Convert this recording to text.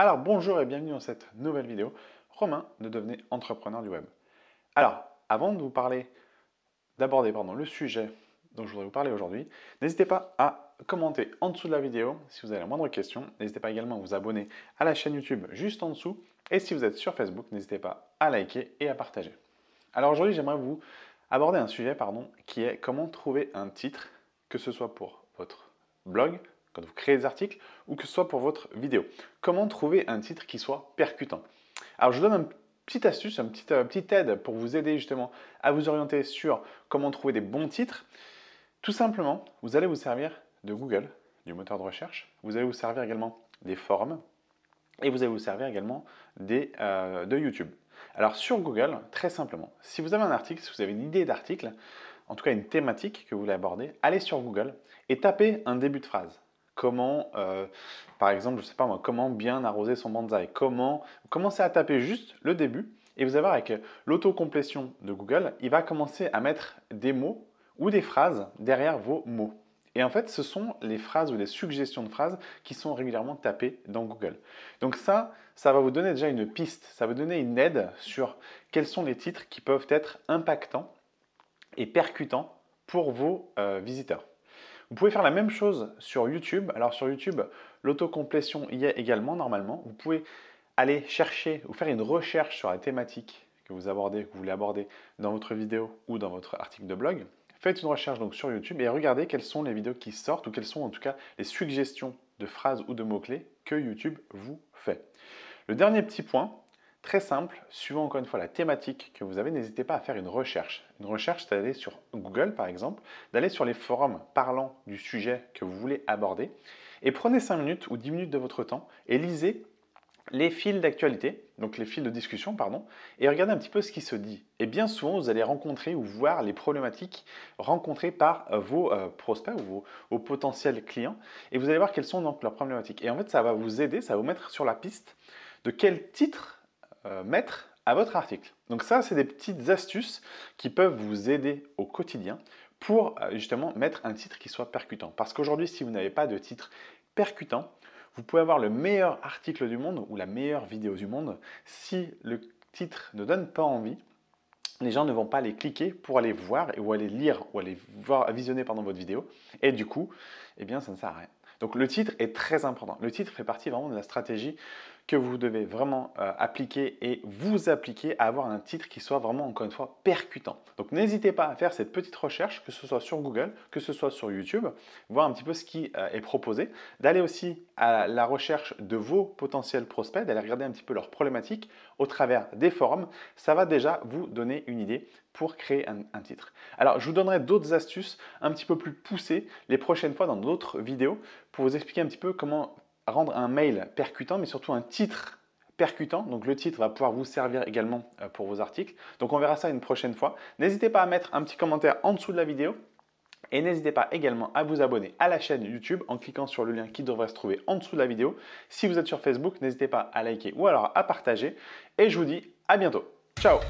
Alors bonjour et bienvenue dans cette nouvelle vidéo, Romain de devenez entrepreneur du web. Alors avant de vous parler, d'aborder le sujet dont je voudrais vous parler aujourd'hui, n'hésitez pas à commenter en dessous de la vidéo si vous avez la moindre question. N'hésitez pas également à vous abonner à la chaîne YouTube juste en dessous. Et si vous êtes sur Facebook, n'hésitez pas à liker et à partager. Alors aujourd'hui, j'aimerais vous aborder un sujet pardon, qui est comment trouver un titre, que ce soit pour votre blog, quand vous créez des articles ou que ce soit pour votre vidéo. Comment trouver un titre qui soit percutant Alors je vous donne une petite astuce, un petit aide pour vous aider justement à vous orienter sur comment trouver des bons titres. Tout simplement, vous allez vous servir de Google, du moteur de recherche. Vous allez vous servir également des forums et vous allez vous servir également des, euh, de YouTube. Alors sur Google, très simplement, si vous avez un article, si vous avez une idée d'article, en tout cas une thématique que vous voulez aborder, allez sur Google et tapez un début de phrase comment, euh, par exemple, je ne sais pas moi, comment bien arroser son bonsaï, comment commencer à taper juste le début et vous allez voir avec l'autocomplétion de Google, il va commencer à mettre des mots ou des phrases derrière vos mots. Et en fait, ce sont les phrases ou les suggestions de phrases qui sont régulièrement tapées dans Google. Donc ça, ça va vous donner déjà une piste, ça va vous donner une aide sur quels sont les titres qui peuvent être impactants et percutants pour vos euh, visiteurs. Vous pouvez faire la même chose sur YouTube. Alors sur YouTube, l'autocomplétion y est également normalement. Vous pouvez aller chercher ou faire une recherche sur la thématique que vous abordez, que vous voulez aborder dans votre vidéo ou dans votre article de blog. Faites une recherche donc sur YouTube et regardez quelles sont les vidéos qui sortent ou quelles sont en tout cas les suggestions de phrases ou de mots-clés que YouTube vous fait. Le dernier petit point, Très simple, suivant encore une fois la thématique que vous avez, n'hésitez pas à faire une recherche. Une recherche, c'est d'aller sur Google par exemple, d'aller sur les forums parlant du sujet que vous voulez aborder, et prenez 5 minutes ou 10 minutes de votre temps et lisez les fils d'actualité, donc les fils de discussion, pardon, et regardez un petit peu ce qui se dit. Et bien souvent, vous allez rencontrer ou voir les problématiques rencontrées par euh, vos euh, prospects ou vos, vos potentiels clients, et vous allez voir quelles sont donc leurs problématiques. Et en fait, ça va vous aider, ça va vous mettre sur la piste de quel titre euh, mettre à votre article. Donc ça, c'est des petites astuces qui peuvent vous aider au quotidien pour euh, justement mettre un titre qui soit percutant. Parce qu'aujourd'hui, si vous n'avez pas de titre percutant, vous pouvez avoir le meilleur article du monde ou la meilleure vidéo du monde. Si le titre ne donne pas envie, les gens ne vont pas les cliquer pour aller voir ou aller lire ou aller voir, visionner pendant votre vidéo. Et du coup, eh bien, ça ne sert à rien. Donc le titre est très important. Le titre fait partie vraiment de la stratégie que vous devez vraiment euh, appliquer et vous appliquer à avoir un titre qui soit vraiment, encore une fois, percutant. Donc n'hésitez pas à faire cette petite recherche, que ce soit sur Google, que ce soit sur YouTube, voir un petit peu ce qui euh, est proposé, d'aller aussi à la recherche de vos potentiels prospects, d'aller regarder un petit peu leurs problématiques au travers des forums. Ça va déjà vous donner une idée pour créer un titre. Alors je vous donnerai d'autres astuces un petit peu plus poussées les prochaines fois dans d'autres vidéos pour vous expliquer un petit peu comment rendre un mail percutant, mais surtout un titre percutant. Donc le titre va pouvoir vous servir également euh, pour vos articles. Donc on verra ça une prochaine fois. N'hésitez pas à mettre un petit commentaire en dessous de la vidéo. Et n'hésitez pas également à vous abonner à la chaîne YouTube en cliquant sur le lien qui devrait se trouver en dessous de la vidéo. Si vous êtes sur Facebook, n'hésitez pas à liker ou alors à partager. Et je vous dis à bientôt. Ciao